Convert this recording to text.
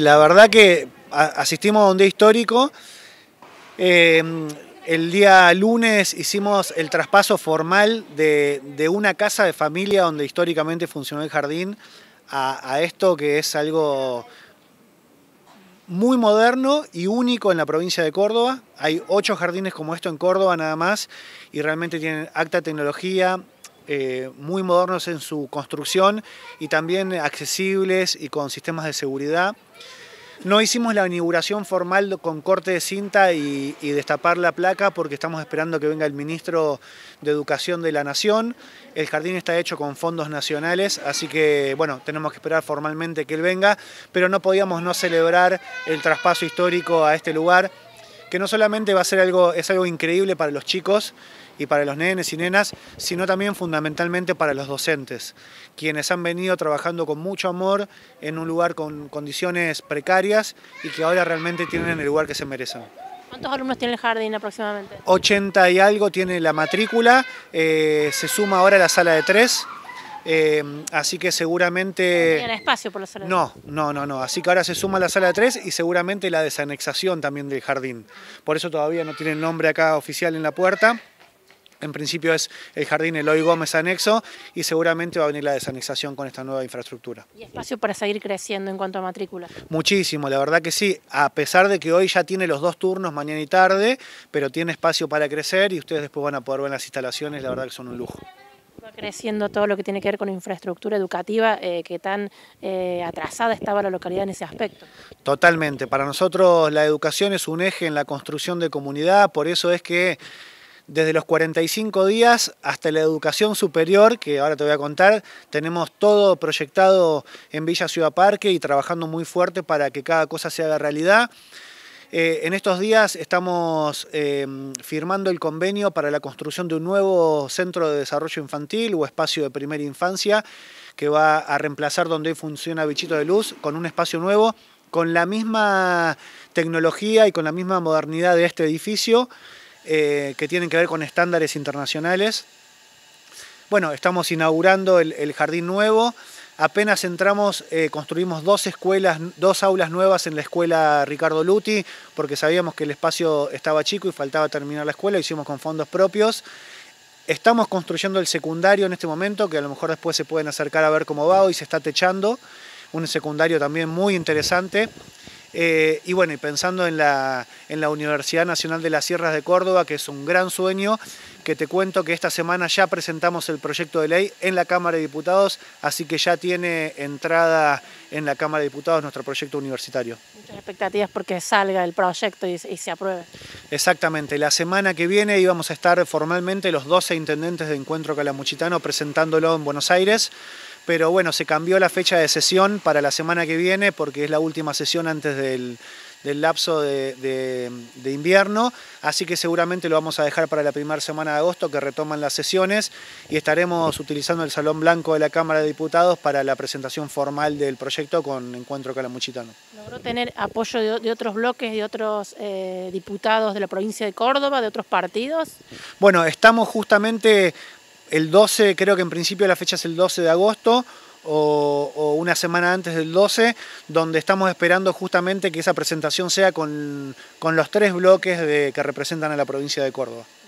La verdad que asistimos a un día histórico. Eh, el día lunes hicimos el traspaso formal de, una casa de familia donde históricamente funcionó el jardín a, a, esto que es algo muy moderno y único en la provincia de Córdoba. Hay ocho jardines como esto en Córdoba nada más y realmente tienen acta tecnología, eh, muy modernos en su construcción y también accesibles y con sistemas de seguridad. No hicimos la inauguración formal con corte de cinta y, y, destapar la placa porque estamos esperando que venga el ministro de Educación de la Nación. El jardín está hecho con fondos nacionales, así que bueno, tenemos que esperar formalmente que él venga, pero no podíamos no celebrar el traspaso histórico a este lugar que no solamente va a ser algo, es algo increíble para los chicos y para los nenes y nenas, sino también fundamentalmente para los docentes, quienes han venido trabajando con mucho amor en un lugar con condiciones precarias y que ahora realmente tienen el lugar que se merecen. ¿Cuántos alumnos tiene el jardín aproximadamente? 80 y algo tiene la matrícula, eh, se suma ahora la sala de tres, eh, así que seguramente... No espacio por No, no, no, no. Así que ahora se suma la sala 3 y seguramente la desanexación también del jardín. Por eso todavía no tiene nombre acá oficial en la puerta. En principio es el jardín Eloy Gómez anexo y seguramente va a venir la desanexación con esta nueva infraestructura. ¿Y espacio para seguir creciendo en cuanto a matrícula? Muchísimo, la verdad que sí, a pesar de que hoy ya tiene los dos turnos, mañana y tarde, pero tiene espacio para crecer y ustedes después van a poder ver las instalaciones, la verdad que son un lujo creciendo todo lo que tiene que ver con infraestructura educativa, eh, que tan eh, atrasada estaba la localidad en ese aspecto. Totalmente, para nosotros la educación es un eje en la construcción de comunidad, por eso es que desde los 45 días hasta la educación superior, que ahora te voy a contar, tenemos todo proyectado en Villa Ciudad Parque y trabajando muy fuerte para que cada cosa se haga realidad. Eh, en estos días estamos em, firmando el convenio para la construcción de un nuevo centro de desarrollo infantil o espacio de primera infancia que va a reemplazar donde funciona Bichito de Luz con un espacio nuevo con la misma tecnología y con la misma modernidad de este edificio eh, que tienen que ver con estándares internacionales. Bueno, estamos inaugurando el jardín nuevo Apenas entramos, eh, construimos dos escuelas, dos aulas nuevas en la escuela Ricardo Luti, porque sabíamos que el espacio estaba chico y faltaba terminar la escuela, hicimos con fondos propios. Estamos construyendo el secundario en este momento, que a lo mejor después se pueden acercar a ver cómo va, hoy se está techando, un secundario también muy interesante. Eh, y bueno, y pensando en la, en la Universidad Nacional de las Sierras de Córdoba, que es un gran sueño, que te cuento que esta semana ya presentamos el proyecto de ley en la Cámara de Diputados, así que ya tiene entrada en la Cámara de Diputados nuestro proyecto universitario. Muchas expectativas porque salga el proyecto y, se apruebe. Exactamente, la semana que viene íbamos a estar formalmente los 12 intendentes de Encuentro Calamuchitano presentándolo en Buenos Aires pero bueno, se cambió la fecha de sesión para la semana que viene porque es la última sesión antes del, del lapso de, invierno, así que seguramente lo vamos a dejar para la primera semana de agosto que retoman las sesiones y estaremos utilizando el Salón Blanco de la Cámara de Diputados para la presentación formal del proyecto con Encuentro Calamuchitano. ¿Logró tener apoyo de, otros bloques, de otros eh, diputados de la provincia de Córdoba, de otros partidos? Bueno, estamos justamente el 12, creo que en principio la fecha es el 12 de agosto, o, una semana antes del 12, donde estamos esperando justamente que esa presentación sea con, los tres bloques que representan a la provincia de Córdoba.